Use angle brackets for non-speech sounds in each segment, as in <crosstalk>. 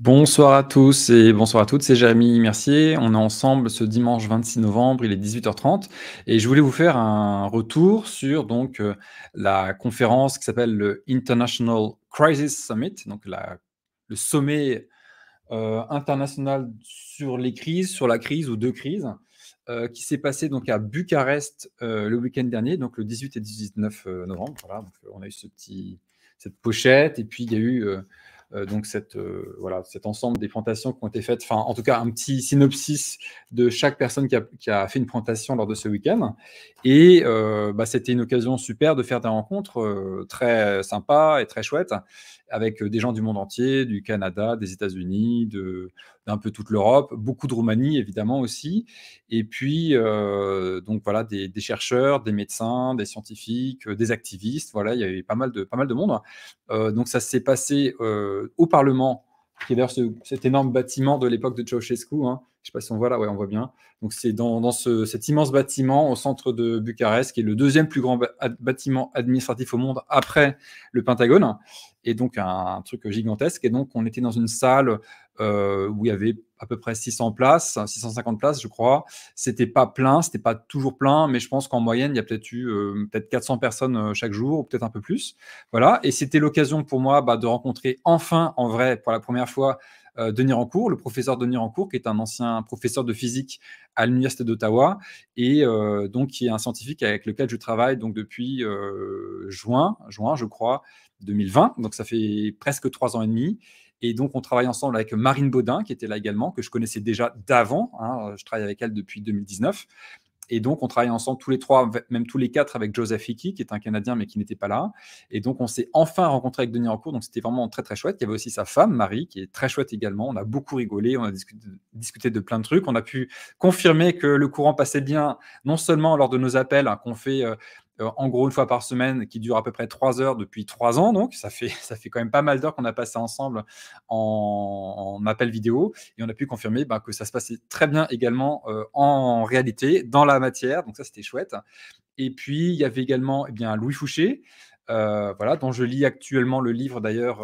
Bonsoir à tous et bonsoir à toutes, c'est Jérémy Mercier. On est ensemble ce dimanche 26 novembre, il est 18h30 et je voulais vous faire un retour sur donc euh, la conférence qui s'appelle le International Crisis Summit, donc le sommet euh, international sur les crises, sur la crise ou deux crises, euh, qui s'est passé donc à Bucarest le week-end dernier, donc le 18 et 19 novembre. Voilà, on a eu ce petit, cette pochette et puis il y a eu euh, donc euh, cet ensemble des plantations qui ont été faites, enfin en tout cas un petit synopsis de chaque personne qui a, fait une présentation lors de ce week-end. Et euh, bah, c'était une occasion super de faire des rencontres très sympas et très chouettes avec euh, des gens du monde entier, du Canada, des États-Unis, d'un peu toute l'Europe, beaucoup de Roumanie évidemment aussi, et puis euh, donc voilà des, chercheurs, des médecins, des scientifiques, euh, des activistes, voilà il y avait pas mal de pas mal de monde. Hein. donc ça s'est passé au Parlement, qui est d'ailleurs cet énorme bâtiment de l'époque de Ceausescu. Hein. Je sais pas si on voit là, ouais, on voit bien. Donc c'est dans, dans ce, cet immense bâtiment au centre de Bucarest, qui est le deuxième plus grand bâtiment administratif au monde après le Pentagone. Hein et donc un, truc gigantesque. Et donc, on était dans une salle euh, où il y avait à peu près 600 places, 650 places, je crois. C'était pas plein, c'était pas toujours plein, mais je pense qu'en moyenne, il y a peut-être eu euh, peut-être 400 personnes euh, chaque jour, ou peut-être un peu plus. Voilà. Et c'était l'occasion pour moi bah, de rencontrer enfin, en vrai, pour la première fois, Denis Rancourt, le professeur Denis Rancourt, qui est un ancien professeur de physique à l'Université d'Ottawa, et donc qui est un scientifique avec lequel je travaille donc depuis juin, juin, je crois, 2020, donc ça fait presque trois ans et demi. Et donc, on travaille ensemble avec Marine Baudin, qui était là également, que je connaissais déjà d'avant. Hein, je travaille avec elle depuis 2019. Et donc, on travaille ensemble tous les trois, même tous les quatre, avec Joseph Hickey, qui est un Canadien, mais qui n'était pas là. Et donc, on s'est enfin rencontré avec Denis Rancourt. Donc, c'était vraiment très, très chouette. Il y avait aussi sa femme, Marie, qui est très chouette également. On a beaucoup rigolé, on a discuté, de plein de trucs. On a pu confirmer que le courant passait bien, non seulement lors de nos appels hein, qu'on fait euh, euh, en gros une fois par semaine, qui dure à peu près trois heures depuis trois ans. Donc, ça fait, <laughs> ça fait quand même pas mal d'heures qu'on a passé ensemble en, appel vidéo. Et on a pu confirmer ben, que ça se passait très bien également euh, en réalité, dans la matière. Donc, ça, c'était chouette. Et puis, il y avait également eh bien, Louis Fouché, euh, voilà, dont je lis actuellement le livre d'ailleurs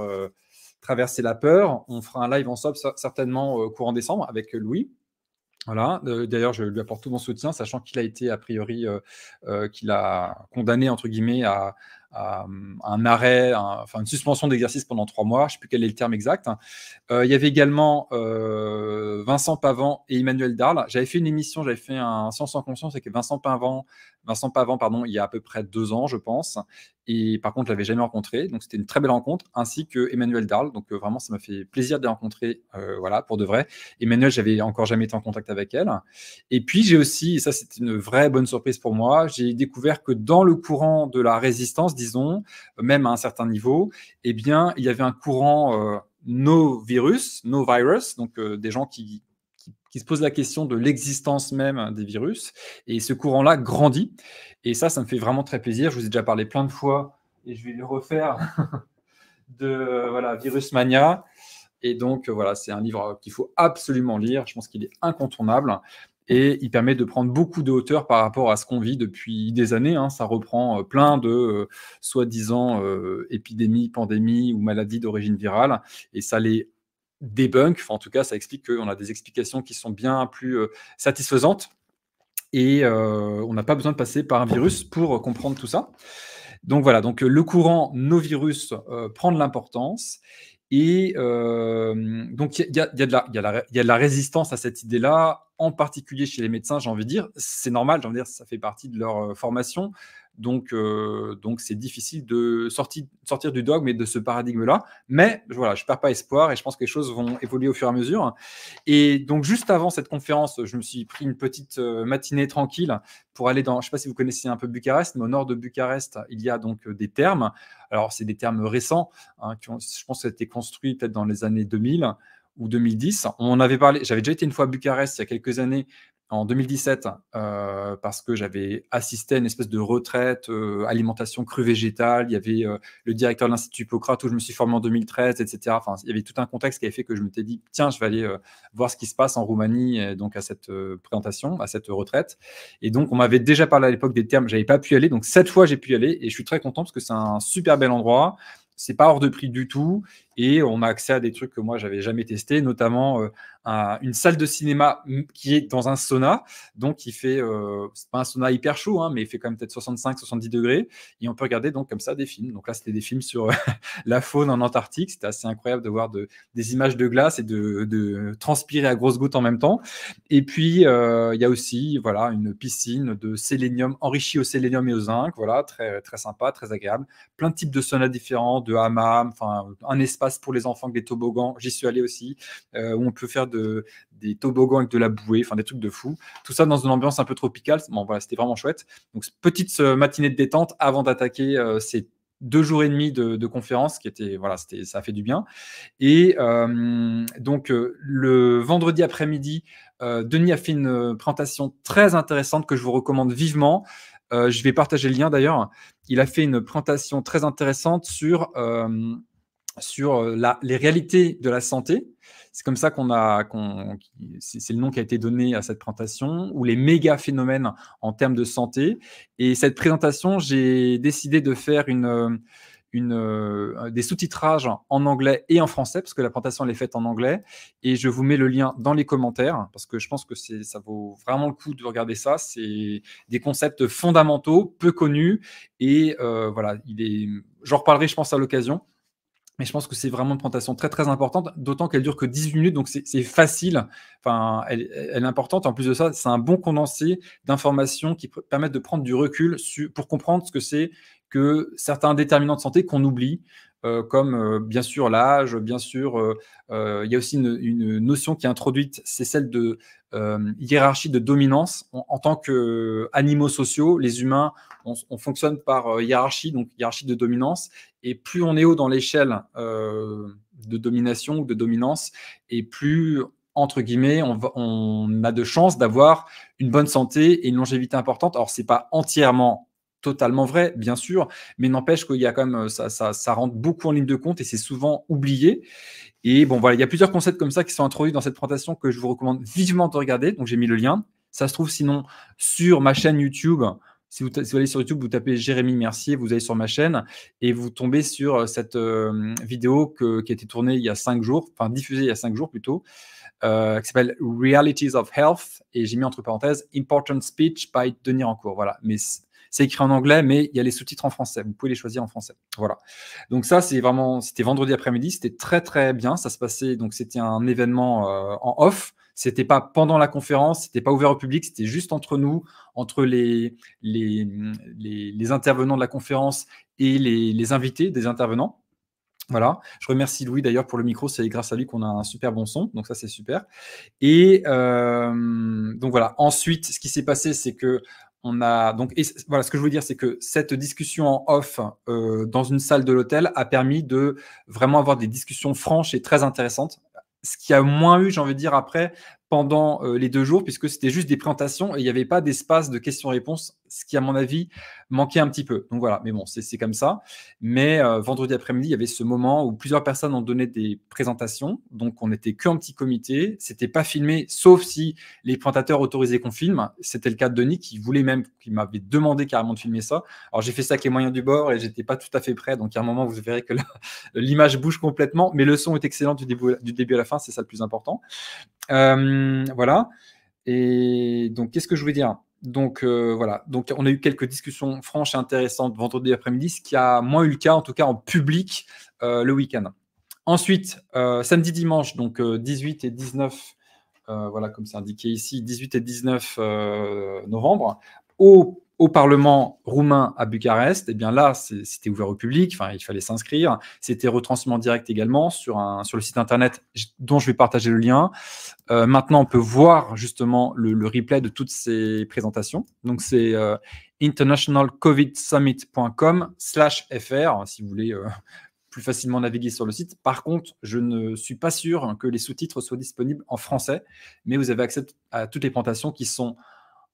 Traverser la peur. On fera un live en ensemble certainement courant décembre avec Louis. Voilà. D'ailleurs, je lui apporte tout mon soutien, sachant qu'il a été a priori, euh, euh, qu'il a condamné entre guillemets à, euh, un arrêt, enfin une suspension d'exercice pendant trois mois, je ne sais plus quel est le terme exact. Euh, il y avait également euh, Vincent Pavan et Emmanuel Darl. J'avais fait une émission, j'avais fait un Science sans conscience avec Vincent Pavan Vincent pardon, il y a à peu près deux ans, je pense. Et par contre, je l'avais jamais rencontré. Donc, c'était une très belle rencontre, ainsi que Emmanuel Darl. Donc, vraiment, ça m'a fait plaisir de les rencontrer, voilà, pour de vrai. Emmanuel, j'avais encore jamais été en contact avec elle. Et puis, j'ai aussi, et ça, c'est une vraie bonne surprise pour moi, j'ai découvert que dans le courant de la résistance, même à un certain niveau, eh bien, il y avait un courant euh, no virus, no virus, donc euh, des gens qui, qui, se posent la question de l'existence même des virus. Et ce courant-là grandit. Et ça, ça me fait vraiment très plaisir. Je vous ai déjà parlé plein de fois et je vais le refaire <laughs> de voilà, Virus Mania. Et donc, voilà, c'est un livre qu'il faut absolument lire. Je pense qu'il est incontournable et il permet de prendre beaucoup de hauteur par rapport à ce qu'on vit depuis des années. Hein. Ça reprend euh, plein de euh, soi-disant euh, épidémies, pandémies ou maladies d'origine virale, et ça les débunk. en tout cas, ça explique qu'on a des explications qui sont bien plus satisfaisantes, et on n'a pas besoin de passer par un virus pour comprendre tout ça. Donc voilà, donc le courant nos virus prend de l'importance. Et euh, donc, il y, y, a de la résistance à cette idée-là, en particulier chez les médecins, j'ai envie de dire. C'est normal, j'ai envie de dire, ça fait partie de leur euh, formation. Donc, euh, donc c'est difficile de sortir, du dogme et de ce paradigme-là. Mais voilà, je perds pas espoir et je pense que les choses vont évoluer au fur et à mesure. Et donc, juste avant cette conférence, je me suis pris une petite euh, matinée tranquille pour aller dans, je ne sais pas si vous connaissez un peu Bucarest, mais au nord de Bucarest, il y a donc euh, des termes. Alors, c'est des termes récents, hein, qui ont, je pense, été construits peut-être dans les années 2000 ou 2010. On avait parlé, j'avais déjà été une fois à Bucarest il y a quelques années en 2017 euh, parce que j'avais assisté à une espèce de retraite euh, alimentation crue végétale. Il y avait euh, le directeur de l'Institut Hippocrate où je me suis formé en 2013, etc. Enfin, il y avait tout un contexte qui avait fait que je me suis dit tiens, je vais aller voir ce qui se passe en Roumanie donc à cette présentation, à cette retraite. Et donc on m'avait déjà parlé à l'époque des termes, j'avais pas pu y aller. Donc cette fois j'ai pu y aller et je suis très content parce que c'est un super bel endroit c'est pas hors de prix du tout et on a accès à des trucs que moi j'avais jamais testé notamment une salle de cinéma qui est dans un sauna. Donc, il fait, euh, c'est pas un sauna hyper chaud, hein, mais il fait quand même peut-être 65-70 degrés. Et on peut regarder donc comme ça des films. Donc là, c'était des films sur <laughs> la faune en Antarctique. C'était assez incroyable de voir de, des images de glace et de, transpirer à grosses gouttes en même temps. Et puis, euh, il y a aussi voilà, une piscine de sélénium enrichie au sélénium et au zinc. Voilà, très, très sympa, très agréable. Plein de types de saunas différents, de hammam, enfin, un espace pour les enfants avec des toboggans. J'y suis allé aussi, euh, où on peut faire des toboggans avec de la bouée, enfin des trucs de fou. Tout ça dans une ambiance un peu tropicale. Bon, c'était vraiment chouette. Donc, petite euh, matinée de détente avant d'attaquer euh, ces deux jours et demi de, conférence qui était voilà c'était ça a fait du bien et euh, donc le vendredi après-midi Denis a fait une présentation très intéressante que je vous recommande vivement je vais partager le lien d'ailleurs il a fait une présentation très intéressante sur sur les réalités de la santé c'est comme ça qu'on a, c'est le nom qui a été donné à cette présentation, ou les méga phénomènes en termes de santé. Et cette présentation, j'ai décidé de faire une, une, euh, des sous-titrages en anglais et en français, parce que la présentation elle est faite en anglais. Et je vous mets le lien dans les commentaires, parce que je pense que ça vaut vraiment le coup de regarder ça. C'est des concepts fondamentaux, peu connus. Et euh, voilà, il est, j'en reparlerai, je pense, à l'occasion. Mais je pense que c'est vraiment une présentation très très importante, d'autant qu'elle dure que 18 minutes, donc c'est facile. Enfin, elle, est importante. En plus de ça, c'est un bon condensé d'informations qui permettent de prendre du recul pour comprendre ce que c'est que certains déterminants de santé qu'on oublie, euh, comme euh, bien sûr l'âge, bien sûr, euh, il y a aussi une, notion qui est introduite, c'est celle de hiérarchie de dominance. En, tant tant qu'animaux sociaux, les humains, on, fonctionne par hiérarchie, donc hiérarchie de dominance. Et plus on est haut dans l'échelle de domination ou de dominance, et plus entre guillemets, on, on a de chances d'avoir une bonne santé et une longévité importante. Alors, ce n'est pas entièrement totalement vrai, bien sûr, mais n'empêche qu'il y a quand même, euh, ça, ça, ça, rentre beaucoup en ligne de compte et c'est souvent oublié. Et bon, voilà, il y a plusieurs concepts comme ça qui sont introduits dans cette présentation que je vous recommande vivement de regarder. Donc, j'ai mis le lien. Ça se trouve sinon sur ma chaîne YouTube. Si vous, allez sur YouTube, vous tapez Jérémy Mercier, vous allez sur ma chaîne et vous tombez sur euh, cette euh, vidéo qui a été tournée il y a cinq jours, enfin diffusée il y a cinq jours plutôt, euh, qui s'appelle Realities of Health et j'ai mis entre parenthèses Important Speech by Denis Rancourt. Voilà, mais c'est écrit en anglais, mais il y a les sous-titres en français. Vous pouvez les choisir en français. Voilà. Donc ça, c'est vraiment, c'était vendredi après-midi, c'était très très bien. Ça se passait, donc c'était un événement euh, en off. C'était pas pendant la conférence, c'était pas ouvert au public, c'était juste entre nous, entre les, les, les, intervenants de la conférence et les, les invités des intervenants. Voilà, je remercie Louis d'ailleurs pour le micro, c'est grâce à lui qu'on a un super bon son, donc ça c'est super. Et euh, donc voilà, ensuite ce qui s'est passé c'est que on a donc voilà ce que je veux dire c'est que cette discussion en off euh, dans une salle de l'hôtel a permis de vraiment avoir des discussions franches et très intéressantes ce qui a moins eu j'ai envie de dire après pendant euh, les deux jours, puisque c'était juste des présentations et il n'y avait pas d'espace de questions-réponses, ce qui, à mon avis, manquait un petit peu. Donc voilà, mais bon, c'est comme ça. Mais euh, vendredi après-midi, il y avait ce moment où plusieurs personnes ont donné des présentations. Donc on n'était qu'un petit comité. C'était pas filmé, sauf si les présentateurs autorisaient qu'on filme. C'était le cas de Denis qui voulait même, qui m'avait demandé carrément de filmer ça. Alors j'ai fait ça avec les moyens du bord et j'étais pas tout à fait prêt. Donc à un moment, vous verrez que <laughs> l'image bouge complètement, mais le son est excellent du début à la fin. C'est ça le plus important. Euh, voilà. Et donc, qu'est-ce que je voulais dire donc euh, voilà, donc on a eu quelques discussions franches et intéressantes vendredi après-midi, ce qui a moins eu le cas, en tout cas en public, euh, le week-end. Ensuite, samedi, dimanche, donc 18 et 19, voilà comme c'est indiqué ici, 18 et 19 novembre, au au Parlement roumain à Bucarest, et eh bien là, c'était ouvert au public, enfin, il fallait s'inscrire. C'était retransmis en direct également sur, un, sur le site internet dont je vais partager le lien. Euh, maintenant, on peut voir justement le, replay de toutes ces présentations. Donc, c'est euh, internationalcovidsummit.com slash fr, si vous voulez euh, plus facilement naviguer sur le site. Par contre, je ne suis pas sûr que les sous-titres soient disponibles en français, mais vous avez accès à toutes les présentations qui sont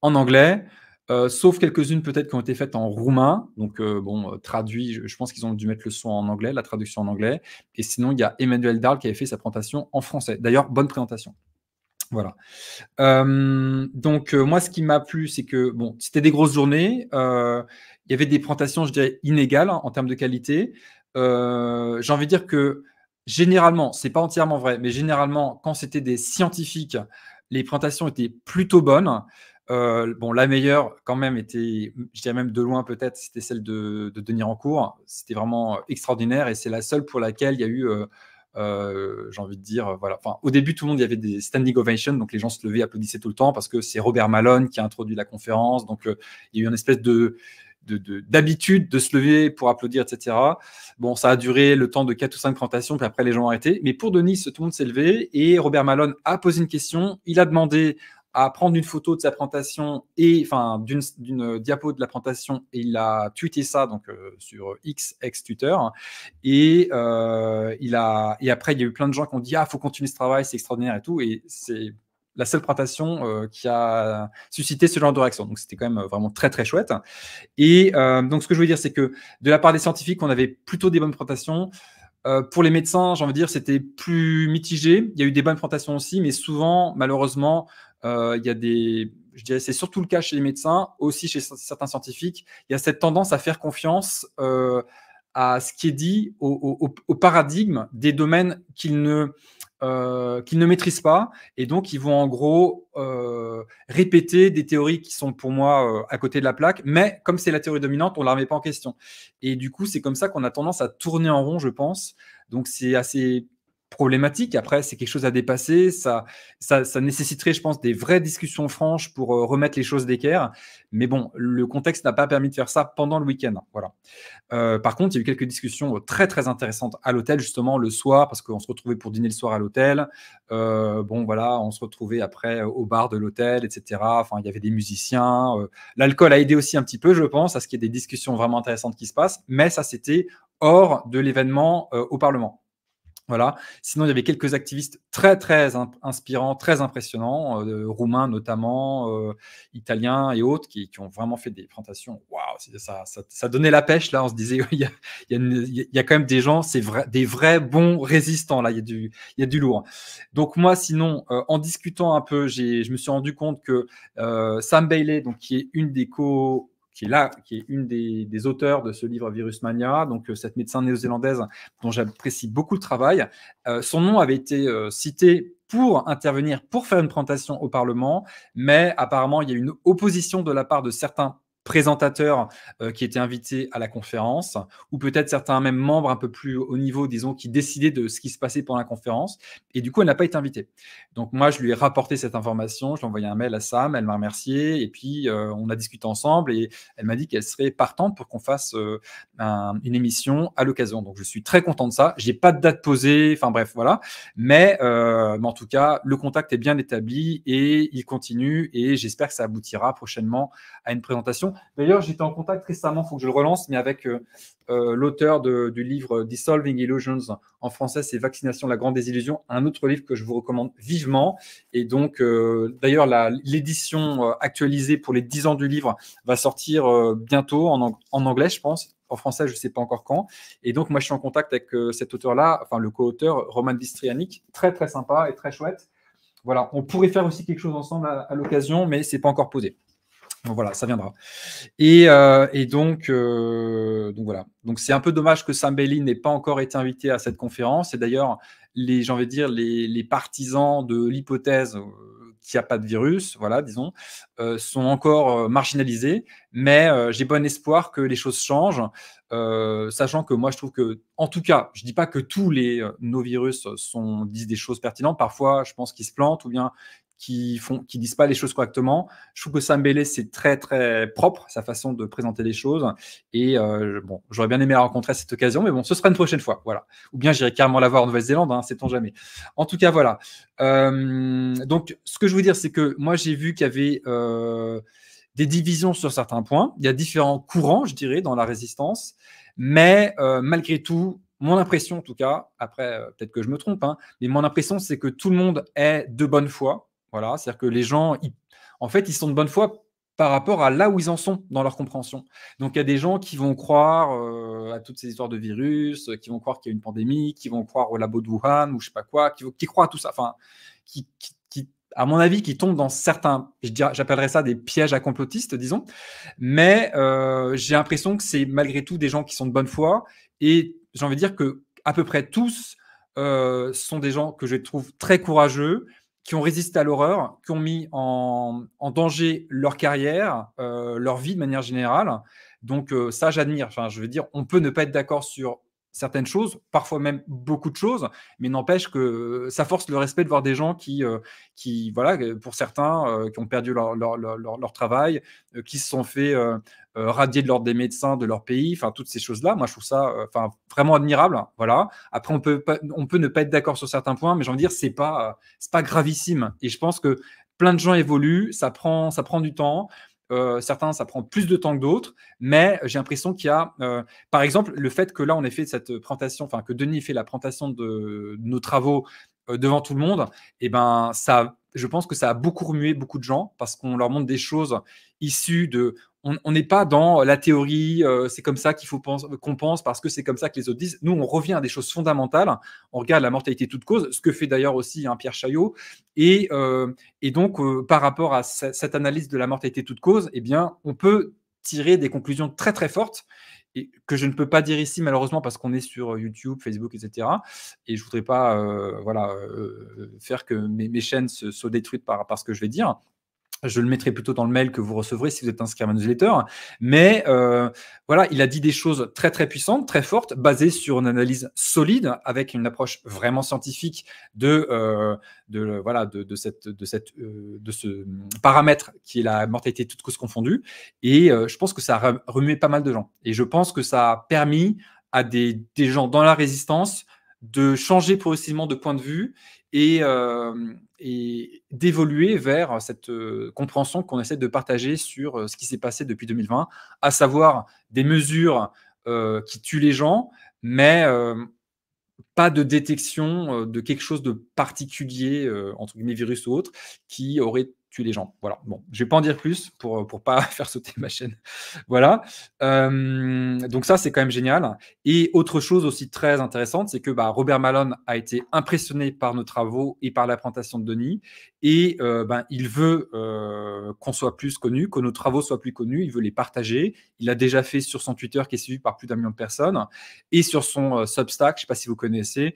en anglais. Euh, sauf quelques-unes peut-être qui ont été faites en roumain. Donc, euh, bon, euh, traduit, je, pense qu'ils ont dû mettre le son en anglais, la traduction en anglais. Et sinon, il y a Emmanuel Darl qui avait fait sa présentation en français. D'ailleurs, bonne présentation. Voilà. donc, moi, ce qui m'a plu, c'est que, bon, c'était des grosses journées. il y avait des présentations, je dirais, inégales hein, en termes de qualité. J'ai envie de dire que, généralement, ce n'est pas entièrement vrai, mais généralement, quand c'était des scientifiques, les présentations étaient plutôt bonnes. Euh, bon, la meilleure, quand même, était, je même de loin peut-être, c'était celle de, Denis Rancourt. C'était vraiment euh, extraordinaire et c'est la seule pour laquelle il y a eu, euh, j'ai envie de dire, voilà. Enfin, au début, tout le monde, il y avait des standing ovations, donc les gens se levaient, applaudissaient tout le temps parce que c'est Robert Malone qui a introduit la conférence. Donc, il y a eu une espèce de, d'habitude de, se lever pour applaudir, etc. Bon, ça a duré le temps de 4 ou 5 présentations, puis après les gens ont arrêté. Mais pour Denis, tout le monde s'est levé et Robert Malone a posé une question. Il a demandé à prendre une photo de sa présentation et enfin d'une diapo de la présentation et il a tweeté ça donc euh, sur X ex Twitter et euh, il a et après il y a eu plein de gens qui ont dit ah faut continuer ce travail c'est extraordinaire et tout et c'est la seule présentation euh, qui a suscité ce genre de réaction. Donc c'était quand même vraiment très très chouette. Et donc ce que je veux dire c'est que de la part des scientifiques on avait plutôt des bonnes présentations. pour les médecins, j'ai envie de dire, c'était plus mitigé. Il y a eu des bonnes présentations aussi, mais souvent, malheureusement, euh, il y a des, c'est surtout le cas chez les médecins, aussi chez certains scientifiques. Il y a cette tendance à faire confiance euh, à ce qui est dit, au, paradigme des domaines qu'ils ne, euh, qu'ils ne maîtrisent pas. Et donc, ils vont en gros répéter des théories qui sont pour moi à côté de la plaque. Mais comme c'est la théorie dominante, on ne la remet pas en question. Et du coup, c'est comme ça qu'on a tendance à tourner en rond, je pense. Donc, c'est assez problématique. Après, c'est quelque chose à dépasser. Ça, ça, nécessiterait, je pense, des vraies discussions franches pour euh, remettre les choses d'équerre. Mais bon, le contexte n'a pas permis de faire ça pendant le week-end. Voilà. Euh, par contre, il y a eu quelques discussions très, très intéressantes à l'hôtel, justement, le soir, parce qu'on se retrouvait pour dîner le soir à l'hôtel. Euh, bon, voilà, on se retrouvait après au bar de l'hôtel, etc. Enfin, il y avait des musiciens. L'alcool a aidé aussi un petit peu, je pense, à ce qu'il y ait des discussions vraiment intéressantes qui se passent. Mais ça, c'était hors de l'événement au Parlement. Voilà. Sinon, il y avait quelques activistes très, très inspirants, très impressionnants, euh, roumains notamment, euh, italiens et autres, qui, ont vraiment fait des présentations. Waouh, ça, donnait la pêche. Là, on se disait, il y a, quand même des gens, c'est vrai, des vrais bons résistants. Là, il y a du, lourd. Donc, moi, sinon, euh, en discutant un peu, je me suis rendu compte que Sam Bailey, donc, qui est une des co qui est là, qui est une des, auteurs de ce livre virus Virusmania, donc euh, cette médecin néo-zélandaise dont j'apprécie beaucoup le travail. Euh, son nom avait été euh, cité pour intervenir, pour faire une présentation au Parlement, mais apparemment, il y a une opposition de la part de certains présentateur euh, qui étaient invités à la conférence, ou peut-être certains même membres un peu plus haut niveau, disons, qui décidaient de ce qui se passait pendant la conférence. Et du coup, elle n'a pas été invitée. Donc moi, je lui ai rapporté cette information, je lui ai envoyé un mail à Sam, elle m'a remercié, et puis euh, on a discuté ensemble, et elle m'a dit qu'elle serait partante pour qu'on fasse euh, une émission à l'occasion. Donc je suis très content de ça. J'ai pas de date posée, enfin bref, voilà. mais en tout cas, le contact est bien établi et il continue, et j'espère que ça aboutira prochainement à une présentation D'ailleurs, j'étais en contact récemment, il faut que je le relance, mais avec euh, euh, l'auteur du livre Dissolving Illusions, en français, c'est Vaccination, la grande désillusion, un autre livre que je vous recommande vivement. Et donc, euh, d'ailleurs, l'édition actualisée pour les 10 ans du livre va sortir bientôt en, anglais, je pense, en français, je ne sais pas encore quand. Et donc, moi, je suis en contact avec cet auteur-là, enfin, le co-auteur, Roman Bistrianic, très, très sympa et très chouette. Voilà, on pourrait faire aussi quelque chose ensemble à, l'occasion, mais c'est pas encore posé voilà, ça viendra. Et, euh, euh, donc, voilà. Donc c'est un peu dommage que Sam Bailey n'ait pas encore été invité à cette conférence. Et d'ailleurs, les, j'ai envie de dire, les, partisans de l'hypothèse euh, qu'il n'y a pas de virus, voilà, disons, sont encore marginalisés. Mais j'ai bon espoir que les choses changent, sachant que moi je trouve que, en tout cas, je ne dis pas que tous les nos virus sont disent des choses pertinentes. Parfois, je pense qu'ils se plantent ou bien qui font, qui disent pas les choses correctement. Je trouve que Sam Bailey, c'est très très propre sa façon de présenter les choses. Et euh, bon, j'aurais bien aimé la rencontrer à cette occasion, mais bon, ce sera une prochaine fois, voilà. Ou bien j'irai carrément la voir en Nouvelle-Zélande, hein, sait jamais. En tout cas, voilà. Euh, donc, ce que je veux dire, c'est que moi, j'ai vu qu'il y avait euh, des divisions sur certains points. Il y a différents courants, je dirais, dans la résistance. Mais euh, malgré tout, mon impression en tout cas, après euh, peut-être que je me trompe, hein, mais mon impression c'est que tout le monde est de bonne foi, voilà, c'est-à-dire que les gens, en fait, ils sont de bonne foi par rapport à là où ils en sont dans leur compréhension. Donc il y a des gens qui vont croire euh, à toutes ces histoires de virus, euh, qui vont croire qu'il y a une pandémie, qui vont croire au labo de Wuhan ou je sais pas quoi, qui, croient à tout ça, enfin, qui, à mon avis, qui tombent dans certains, j'appellerais ça des pièges à complotistes, disons. Mais euh, j'ai l'impression que c'est malgré tout des gens qui sont de bonne foi et j'ai envie de dire que à peu près tous sont des gens que je trouve très courageux, qui ont résisté à l'horreur, qui ont mis en, danger leur carrière, euh, leur vie de manière générale. Donc euh, ça, j'admire. Enfin, je veux dire, on peut ne pas être d'accord sur certaines choses, parfois même beaucoup de choses, mais n'empêche que euh, ça force le respect de voir des gens qui, euh, qui voilà, euh, pour certains, qui ont perdu leur, travail, qui se sont fait radier de l'ordre des médecins de leur pays, enfin toutes ces choses-là. Moi, je trouve ça enfin vraiment admirable. voilà. Après, on peut, on peut ne pas être d'accord sur certains points, mais j'ai envie dire, c'est pas, c'est pas gravissime. Et je pense que plein de gens évoluent, ça prend, ça prend du temps. Euh, certains, ça prend plus de temps que d'autres, mais j'ai l'impression qu'il y a, euh, par exemple, le fait que là, on ait fait cette présentation, enfin que Denis fait la présentation de, nos travaux euh, devant tout le monde, et eh ben ça, je pense que ça a beaucoup remué beaucoup de gens parce qu'on leur montre des choses issues de, on n'est pas dans la théorie, euh, c'est comme ça qu'il faut qu'on pense parce que c'est comme ça que les autres disent. Nous, on revient à des choses fondamentales. On regarde la mortalité toute cause, ce que fait d'ailleurs aussi un hein, Pierre Chaillot. Et, euh, donc, euh, par rapport à cette analyse de la mortalité toute cause, eh bien, on peut tirer des conclusions très très fortes que je ne peux pas dire ici malheureusement parce qu'on est sur YouTube, Facebook, etc. Et je voudrais pas voilà faire que mes, chaînes se, soient détruites par, par, ce que je vais dire. Je le mettrai plutôt dans le mail que vous recevrez si vous êtes inscrit à ma newsletter. Mais euh, voilà, il a dit des choses très très puissantes, très fortes, basées sur une analyse solide, avec une approche vraiment scientifique de, euh, voilà de, de euh, de ce paramètre qui est la mortalité toute cause confondue. Et je pense que ça a remué pas mal de gens. Et je pense que ça a permis à des, des gens dans la résistance de changer progressivement de point de vue euh, et, d'évoluer vers cette euh, compréhension qu'on essaie de partager sur euh, ce qui s'est passé depuis 2020, à savoir des mesures qui tuent les gens, mais pas de détection de quelque chose de particulier, entre guillemets, virus ou autre, qui aurait tuer les gens. Voilà. Bon, je vais pas en dire plus pour euh, pour pas <laughs> faire sauter ma chaîne. Voilà. Euh, donc ça c'est quand même génial. Et autre chose aussi très intéressante, c'est que bah, Robert Malone a été impressionné par nos travaux et par la présentation de Denis et euh, ben il veut qu'on soit plus connu, que nos travaux soient plus connus. Il veut les partager. Il a déjà fait sur son Twitter qui est suivi par plus d'un million de personnes et sur son Substack, je sais pas si vous connaissez,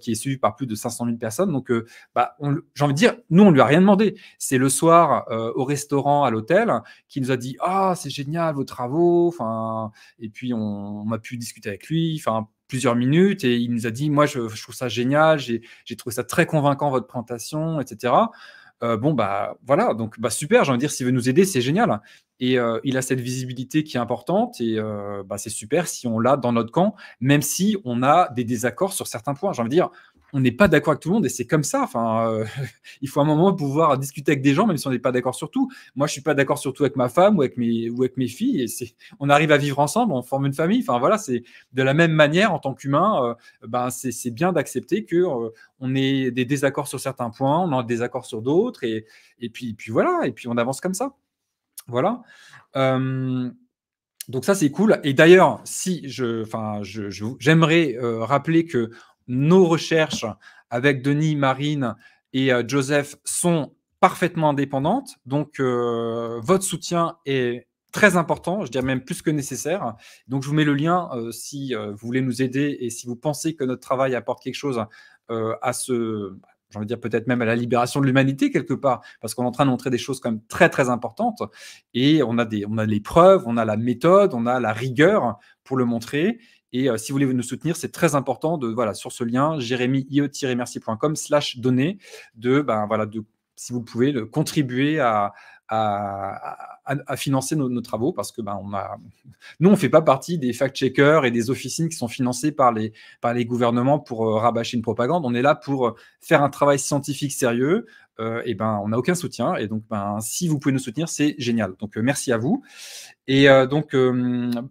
qui est suivi par plus de 500 000 personnes. Donc bah, j'ai envie de dire, nous on lui a rien demandé. C'est le soir euh, au restaurant, à l'hôtel, qui nous a dit Ah, c'est génial vos travaux. Enfin, et puis on, on a pu discuter avec lui. Enfin, plusieurs minutes et il nous a dit moi je, trouve ça génial j'ai trouvé ça très convaincant votre présentation etc euh, bon bah voilà donc bah super j'ai envie de dire s'il veut nous aider c'est génial et euh, il a cette visibilité qui est importante et euh, bah, c'est super si on l'a dans notre camp, même si on a des désaccords sur certains points. J'ai envie de dire, on n'est pas d'accord avec tout le monde et c'est comme ça. Enfin, euh, <laughs> il faut à un moment pouvoir discuter avec des gens, même si on n'est pas d'accord sur tout. Moi, je suis pas d'accord sur tout avec ma femme ou avec mes ou avec mes filles. Et c'est, on arrive à vivre ensemble, on forme une famille. Enfin voilà, c'est de la même manière en tant qu'humain, ben c'est, bien d'accepter que on ait des désaccords sur certains points, on a des désaccords sur d'autres et, et puis puis voilà et puis on avance comme ça. Voilà. donc ça, c'est cool. Et d'ailleurs, si je, enfin, j'aimerais rappeler que nos recherches avec Denis, Marine et Joseph sont parfaitement indépendantes. Donc, votre soutien est très important, je dirais même plus que nécessaire. Donc, je vous mets le lien si vous voulez nous aider et si vous pensez que notre travail apporte quelque chose à ce j'ai dire peut-être même à la libération de l'humanité quelque part, parce qu'on est en train de montrer des choses quand même très très importantes, et on a, des, on a les preuves, on a la méthode, on a la rigueur pour le montrer, et euh, si vous voulez nous soutenir, c'est très important de, voilà, sur ce lien, jérémy-merci.com slash donner, de, ben voilà, de, si vous pouvez, de contribuer à, à, financer nos, travaux parce que ben, on a... <laughs> nous, on ne fait pas partie des fact-checkers et des officines qui sont financées par les, par les gouvernements pour euh, rabâcher une propagande. On est là pour euh, faire un travail scientifique sérieux. Euh, et ben, on n'a aucun soutien. Et donc, ben, si vous pouvez nous soutenir, c'est génial. Donc, euh, merci à vous. Et donc,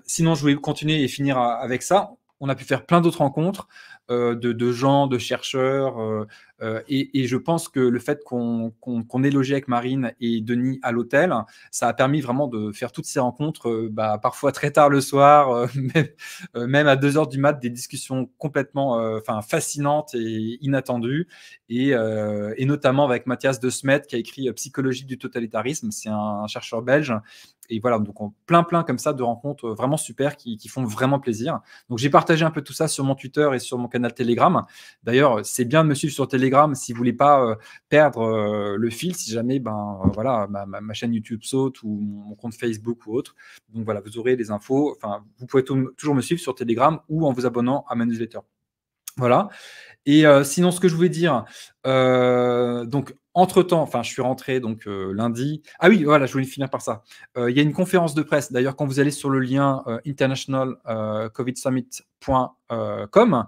sinon, je voulais continuer et finir avec ça on a pu faire plein d'autres rencontres euh, de, de, gens, de chercheurs, euh, euh, et, je pense que le fait qu'on ait logé avec Marine et Denis à l'hôtel, ça a permis vraiment de faire toutes ces rencontres, euh, bah, parfois très tard le soir, euh, <laughs> même, à 2 heures du mat, des discussions complètement enfin fascinantes et inattendues. Et, notamment avec Mathias De Smet qui a écrit Psychologie du totalitarisme. C'est un, chercheur belge et voilà, donc plein, plein comme ça de rencontres vraiment super qui, qui font vraiment plaisir. Donc j'ai partagé un peu tout ça sur mon Twitter et sur mon canal Telegram. D'ailleurs, c'est bien de me suivre sur Telegram si vous voulez pas euh, perdre euh, le fil, si jamais ben, euh, voilà, ma, chaîne YouTube saute ou mon compte Facebook ou autre. Donc voilà, vous aurez les infos. Enfin, vous pouvez toujours me suivre sur Telegram ou en vous abonnant à ma newsletter. Voilà. Et sinon, ce que je voulais dire, donc entre-temps, enfin, je suis rentré donc lundi. Ah oui, voilà, je voulais finir par ça. il y a une conférence de presse. D'ailleurs, quand vous allez sur le lien internationalcovidsummit.com,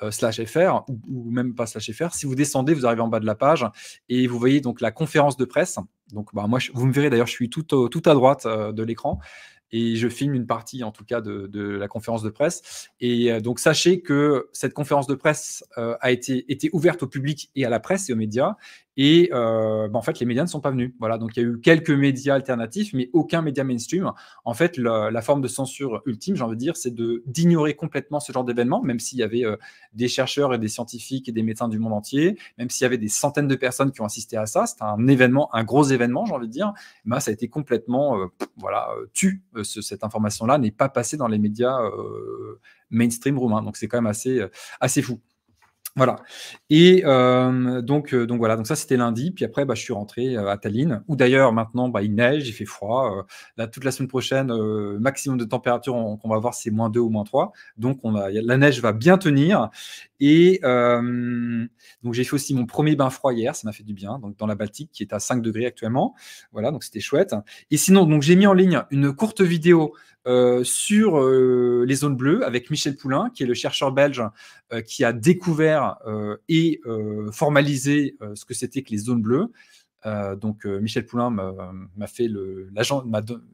euh, slash fr ou même pas slash fr. Si vous descendez, vous arrivez en bas de la page et vous voyez donc la conférence de presse. Donc, bah, moi, je, vous me verrez d'ailleurs, je suis tout, euh, à droite euh, de l'écran et je filme une partie en tout cas de, la conférence de presse. Et donc sachez que cette conférence de presse a été, été ouverte au public et à la presse et aux médias. Et euh, bah, en fait, les médias ne sont pas venus. Voilà, donc il y a eu quelques médias alternatifs, mais aucun média mainstream. En fait, la, forme de censure ultime, j'ai envie de dire, c'est d'ignorer complètement ce genre d'événement, même s'il y avait euh, des chercheurs et des scientifiques et des médecins du monde entier, même s'il y avait des centaines de personnes qui ont assisté à ça. C'est un événement, un gros événement, j'ai envie de dire. Bah, ça a été complètement, euh, voilà, tu. cette information-là n'est pas passée dans les médias mainstream roumains. Donc c'est quand même assez, assez fou. Voilà. Et euh, donc, euh, donc voilà, donc ça c'était lundi. Puis après, bah, je suis rentré euh, à Tallinn, où d'ailleurs maintenant bah, il neige, il fait froid. là, toute la semaine prochaine, maximum de température qu'on va voir, c'est moins 2 ou moins 3. Donc la neige va bien tenir. Et donc j'ai fait aussi mon premier bain froid hier, ça m'a fait du bien, donc dans la Baltique qui est à 5 degrés actuellement. Voilà, donc c'était chouette. Et sinon, donc j'ai mis en ligne une courte vidéo euh, sur euh, les zones bleues avec Michel Poulain, qui est le chercheur belge euh, qui a découvert et formalisé ce que c'était que les zones bleues. donc Michel Poulain m'a fait le l'agent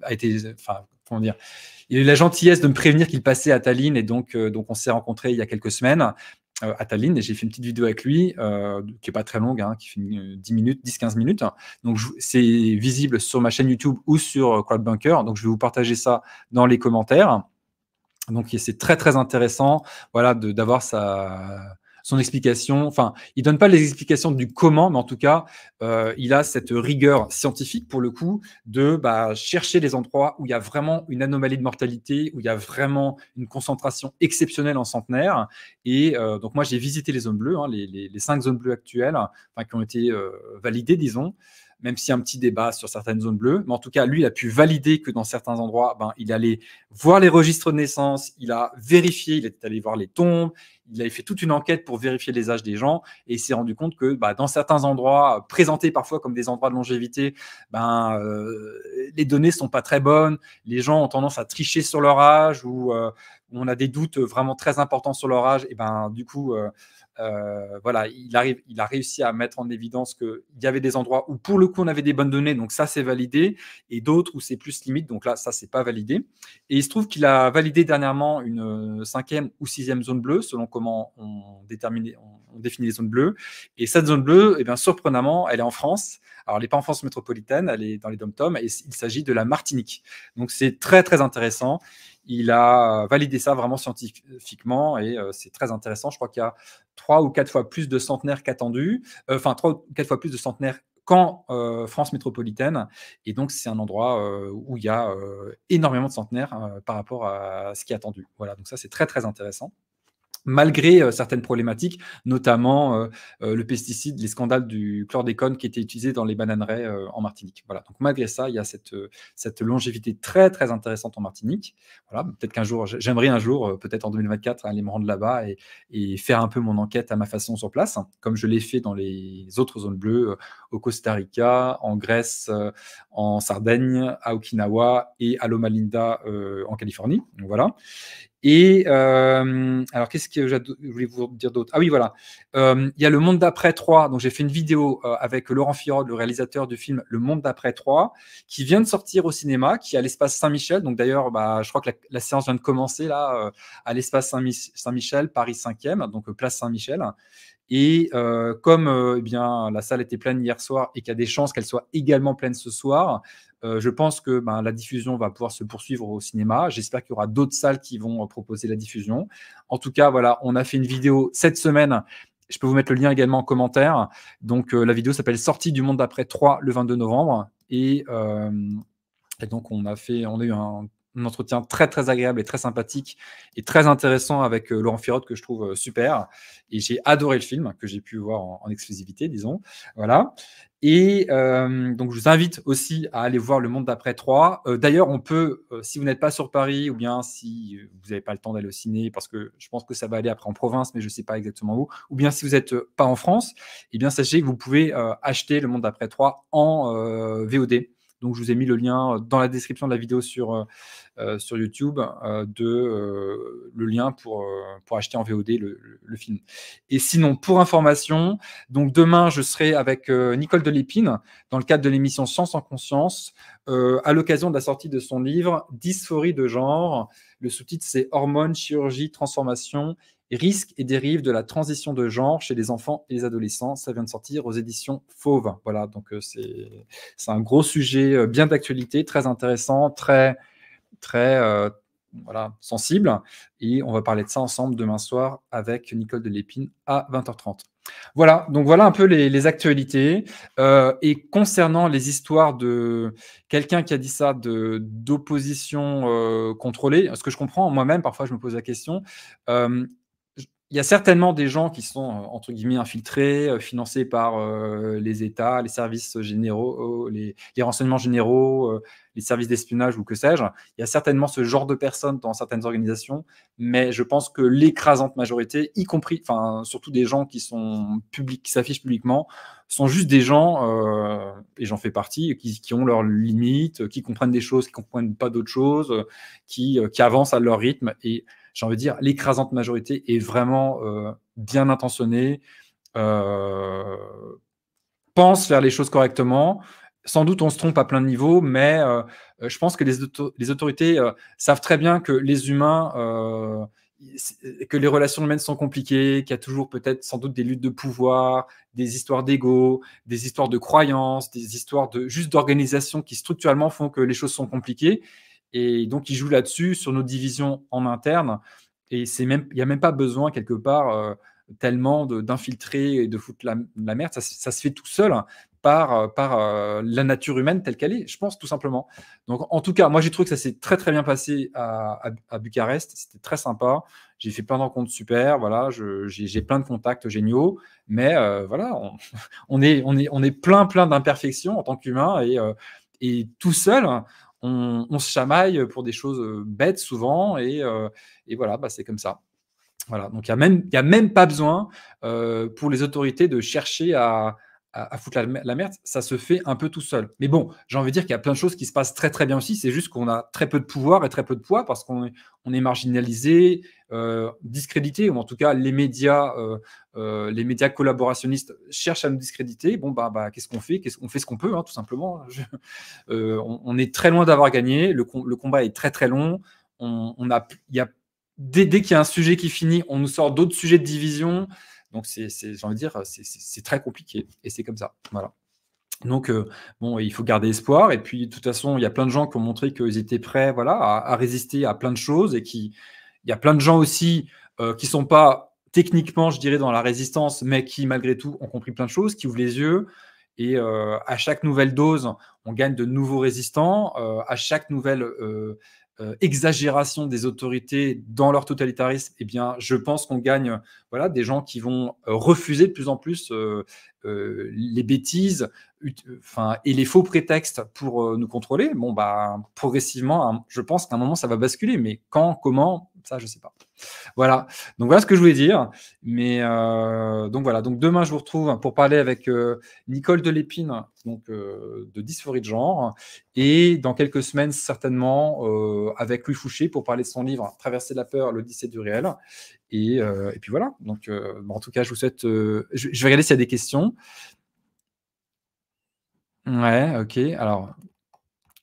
a été enfin comment dire il a eu la gentillesse de me prévenir qu'il passait à Tallinn et donc donc on s'est rencontré il y a quelques semaines euh, à Tallinn et j'ai fait une petite vidéo avec lui euh, qui est pas très longue, hein, qui fait 10 euh, minutes, 10-15 minutes. Donc c'est visible sur ma chaîne YouTube ou sur euh, Crowdbunker. Donc je vais vous partager ça dans les commentaires. Donc c'est très très intéressant, voilà, d'avoir ça son explication. Enfin, il donne pas les explications du comment, mais en tout cas, euh, il a cette rigueur scientifique pour le coup de bah, chercher les endroits où il y a vraiment une anomalie de mortalité, où il y a vraiment une concentration exceptionnelle en centenaire. Et euh, donc moi, j'ai visité les zones bleues, hein, les, cinq zones bleues actuelles, hein, enfin, qui ont été euh, validées, disons même s'il y a un petit débat sur certaines zones bleues. Mais en tout cas, lui, a pu valider que dans certains endroits, ben, il allait voir les registres de naissance, il a vérifié, il est allé voir les tombes, il avait fait toute une enquête pour vérifier les âges des gens et il s'est rendu compte que ben, dans certains endroits, présentés parfois comme des endroits de longévité, ben, euh, les données sont pas très bonnes, les gens ont tendance à tricher sur leur âge ou euh, on a des doutes vraiment très importants sur leur âge, et ben, du coup, euh, euh, voilà, il, a réussi à mettre en évidence qu'il y avait des endroits où pour le coup on avait des bonnes données, donc ça c'est validé, et d'autres où c'est plus limite, donc là ça c'est pas validé. Et il se trouve qu'il a validé dernièrement une euh, cinquième ou sixième zone bleue, selon comment on, détermine, on, définit les zones bleues. Et cette zone bleue, eh bien, surprenamment, elle est en France. Alors elle n'est pas en France métropolitaine, elle est dans les dom et il s'agit de la Martinique. Donc c'est très très intéressant. Il a validé ça vraiment scientifiquement et euh, c'est très intéressant. Je crois qu'il y a trois ou quatre fois plus de centenaires qu'attendus, euh, enfin trois ou quatre fois plus de centenaires qu'en euh, France métropolitaine. Et donc, c'est un endroit où il y a énormément de centenaires par rapport à ce qui est attendu. Voilà, donc ça, c'est très, très intéressant malgré euh, certaines problématiques, notamment euh, euh, le pesticide, les scandales du chlordécone qui était utilisé dans les bananeraies en Martinique. Voilà. Donc malgré ça, il y a cette, longévité très très intéressante en Martinique. Voilà. Peut-être qu'un jour, j'aimerais un jour, peut-être en 2024, aller me rendre là-bas et, faire un peu mon enquête à ma façon sur place, hein, comme je l'ai fait dans les autres zones bleues, au Costa Rica, en Grèce, en Sardaigne, à Okinawa et à Loma Linda en Californie. Donc, voilà. Et euh, alors, qu'est-ce que je voulais vous dire d'autre Ah oui, voilà. Euh, il y a Le Monde d'après 3. Donc, j'ai fait une vidéo euh, avec Laurent Firod, le réalisateur du film Le Monde d'après 3, qui vient de sortir au cinéma, qui est à l'espace Saint-Michel. Donc, d'ailleurs, bah, je crois que la, la, séance vient de commencer là, euh, à l'espace Saint-Michel, Paris 5e, donc place Saint-Michel. Et euh, comme euh, eh bien, la salle était pleine hier soir et qu'il y a des chances qu'elle soit également pleine ce soir, euh, je pense que ben, la diffusion va pouvoir se poursuivre au cinéma. J'espère qu'il y aura d'autres salles qui vont proposer la diffusion. En tout cas, voilà, on a fait une vidéo cette semaine. Je peux vous mettre le lien également en commentaire. Donc, la vidéo s'appelle Sortie du monde d'après 3 le 22 novembre. Et, et donc, on a, fait, on a eu un un entretien très très agréable et très sympathique et très intéressant avec euh, Laurent Firotte que je trouve euh, super. Et j'ai adoré le film que j'ai pu voir en, exclusivité, disons. Voilà. Et euh, donc je vous invite aussi à aller voir Le Monde d'après 3. D'ailleurs, on peut, si vous n'êtes pas sur Paris ou bien si vous n'avez pas le temps d'aller au ciné, parce que je pense que ça va aller après en province, mais je ne sais pas exactement où, ou bien si vous n'êtes pas en France, et eh bien sachez que vous pouvez acheter Le Monde d'après 3 en VOD. Donc, je vous ai mis le lien euh, dans la description de la vidéo sur, euh, euh, sur YouTube, de, le lien pour, pour acheter en VOD le, film. Et sinon, pour information, donc demain, je serai avec Nicole Delépine dans le cadre de l'émission Science en conscience, à l'occasion de la sortie de son livre Dysphorie de genre. Le sous-titre, c'est Hormones, chirurgie, transformation Risques et dérives de la transition de genre chez les enfants et les adolescents. Ça vient de sortir aux éditions Fauve. Voilà, donc euh, c'est un gros sujet euh, bien d'actualité, très intéressant, très, très euh, voilà, sensible. Et on va parler de ça ensemble demain soir avec Nicole Delépine à 20h30. Voilà, donc voilà un peu les, actualités. et concernant les histoires de quelqu'un qui a dit ça d'opposition contrôlée, ce que je comprends moi-même, parfois je me pose la question, il y a certainement des gens qui sont, euh, entre guillemets, infiltrés, euh, financés par euh, les États, les services généraux, les, renseignements généraux, les services d'espionnage ou que sais-je. Il y a certainement ce genre de personnes dans certaines organisations, mais je pense que l'écrasante majorité, y compris, enfin, surtout des gens qui sont publics, qui s'affichent publiquement, sont juste des gens, et j'en fais partie, qui, ont leurs limites, qui comprennent des choses, qui comprennent pas d'autres choses, qui, qui avancent à leur rythme et j'ai envie de dire, l'écrasante majorité est vraiment euh, bien intentionnée, euh, pense faire les choses correctement. Sans doute, on se trompe à plein de niveaux, mais euh, je pense que les, les autorités savent très bien que les humains que les relations humaines sont compliquées, qu'il y a toujours peut-être sans doute des luttes de pouvoir, des histoires d'ego, des histoires de croyances, des histoires de juste d'organisation qui structurellement font que les choses sont compliquées. Et donc, il joue là-dessus, sur nos divisions en interne. Et il n'y a même pas besoin, quelque part, euh, tellement d'infiltrer et de foutre la, merde. Ça, se fait tout seul hein, par, euh, par euh, la nature humaine telle qu'elle est, je pense, tout simplement. Donc, en tout cas, moi, j'ai trouvé que ça s'est très, très bien passé à, Bucarest. C'était très sympa. J'ai fait plein de super. Voilà, j'ai plein de contacts géniaux. Mais voilà, <laughs> on, est, on, est, on est plein, plein d'imperfections en tant qu'humain. Et, et tout seul, hein, on, se chamaille pour des choses euh, bêtes souvent, euh, et, voilà, bah, c'est comme ça. Voilà, donc il n'y a, a, même pas besoin euh, pour les autorités de chercher à, à, foutre la, merde, ça se fait un peu tout seul. Mais bon, j'ai envie de dire qu'il y a plein de choses qui se passent très très bien aussi, c'est juste qu'on a très peu de pouvoir et très peu de poids parce qu'on est, marginalisé, euh, discrédité, ou en tout cas les médias, euh, euh, les médias collaborationnistes cherchent à nous discréditer. Bon, bah, bah qu'est-ce qu'on fait On fait ce qu'on peut, hein, tout simplement. <laughs> on, est très loin d'avoir gagné, le, combat est très très long, on, a, y a, dès qu'il y a un sujet qui finit, on nous sort d'autres sujets de division. Donc, c'est, j'ai envie de dire, c'est très compliqué et c'est comme ça. Voilà. Donc, euh, bon, il faut garder espoir. Et puis, de toute façon, il y a plein de gens qui ont montré qu'ils étaient prêts voilà, à, résister à plein de choses. Et qui, il y a plein de gens aussi euh, qui ne sont pas techniquement, je dirais, dans la résistance, mais qui, malgré tout, ont compris plein de choses, qui ouvrent les yeux. Et euh, à chaque nouvelle dose, on gagne de nouveaux résistants. à chaque nouvelle euh, exagération des autorités dans leur totalitarisme, eh bien, je pense qu'on gagne voilà, des gens qui vont euh, refuser de plus en plus euh, les bêtises, et les faux prétextes pour euh, nous contrôler, bon, bah, progressivement, hein, je pense qu'à un moment, ça va basculer. Mais quand, comment, ça, je sais pas. Voilà. Donc voilà ce que je voulais dire. Mais euh, donc voilà. Donc demain, je vous retrouve pour parler avec euh, Nicole Delépine, donc de dysphorie de genre, et dans quelques semaines certainement avec Louis Fouché pour parler de son livre Traverser la peur, l'Odyssée du réel. Et, et puis voilà. Donc en tout cas, je vous souhaite. je, vais regarder s'il y a des questions. Ouais, OK. Alors,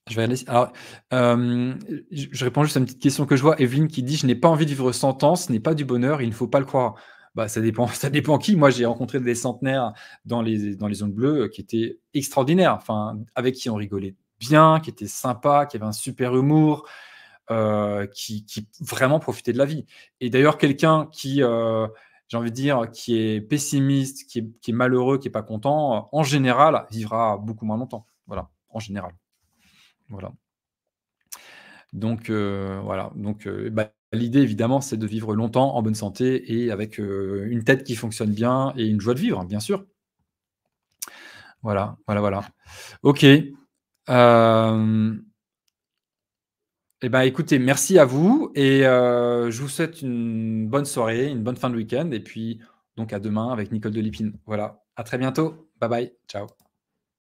je vais aller. Alors, je réponds juste à une petite question que je vois. Evelyne qui dit Je n'ai pas envie de vivre 100 ans, ce n'est pas du bonheur, il ne faut pas le croire. Bah, ça dépend, <laughs> ça dépend qui. Moi, j'ai rencontré des centenaires dans les, dans les zones bleues euh, qui étaient extraordinaires, enfin, avec qui on rigolait bien, qui étaient sympas, qui avaient un super humour, euh, qui, vraiment profitaient de la vie. Et d'ailleurs, quelqu'un qui. Euh, j'ai envie de dire, qui est pessimiste, qui est, malheureux, qui n'est pas content, euh, en général, vivra beaucoup moins longtemps. Voilà, en général. Voilà. Donc, euh, voilà. Donc, euh, bah, l'idée, évidemment, c'est de vivre longtemps, en bonne santé et avec une tête qui fonctionne bien et une joie de vivre, hein, bien sûr. Voilà, voilà, voilà. OK. Eh ben, écoutez, merci à vous et euh, je vous souhaite une bonne soirée, une bonne fin de week-end et puis donc à demain avec Nicole Delipine. Voilà, à très bientôt. Bye bye, ciao.